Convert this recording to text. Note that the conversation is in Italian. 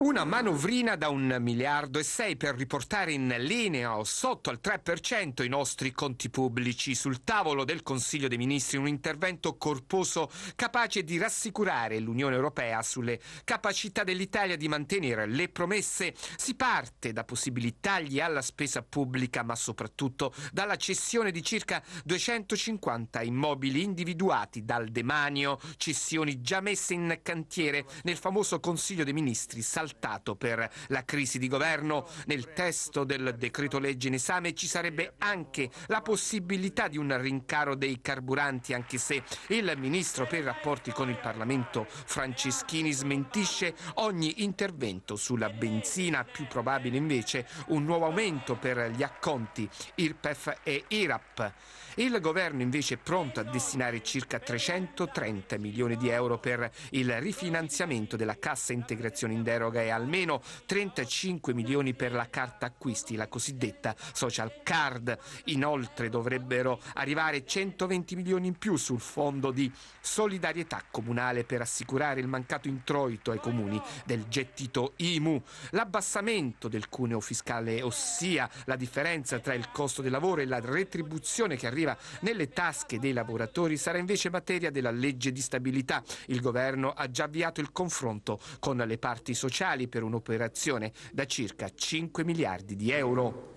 Una manovrina da un miliardo e sei per riportare in linea o sotto al 3% i nostri conti pubblici. Sul tavolo del Consiglio dei Ministri un intervento corposo capace di rassicurare l'Unione Europea sulle capacità dell'Italia di mantenere le promesse. Si parte da possibili tagli alla spesa pubblica ma soprattutto dalla cessione di circa 250 immobili individuati dal demanio, cessioni già messe in cantiere nel famoso Consiglio dei Ministri. Sal- saltato per la crisi di governo, nel testo del decreto legge in esame ci sarebbe anche la possibilità di un rincaro dei carburanti, anche se il ministro per i rapporti con il Parlamento Franceschini smentisce ogni intervento sulla benzina, più probabile invece un nuovo aumento per gli acconti IRPEF e IRAP. Il governo invece è pronto a destinare circa 330 milioni di euro per il rifinanziamento della cassa integrazione in deroga droga e almeno 35 milioni per la carta acquisti, la cosiddetta social card. Inoltre dovrebbero arrivare 120 milioni in più sul fondo di solidarietà comunale per assicurare il mancato introito ai comuni del gettito IMU. L'abbassamento del cuneo fiscale, ossia la differenza tra il costo del lavoro e la retribuzione che arriva nelle tasche dei lavoratori, sarà invece materia della legge di stabilità. Il governo ha già avviato il confronto con le parti sociali mondiali per un'operazione da circa 5 miliardi di euro.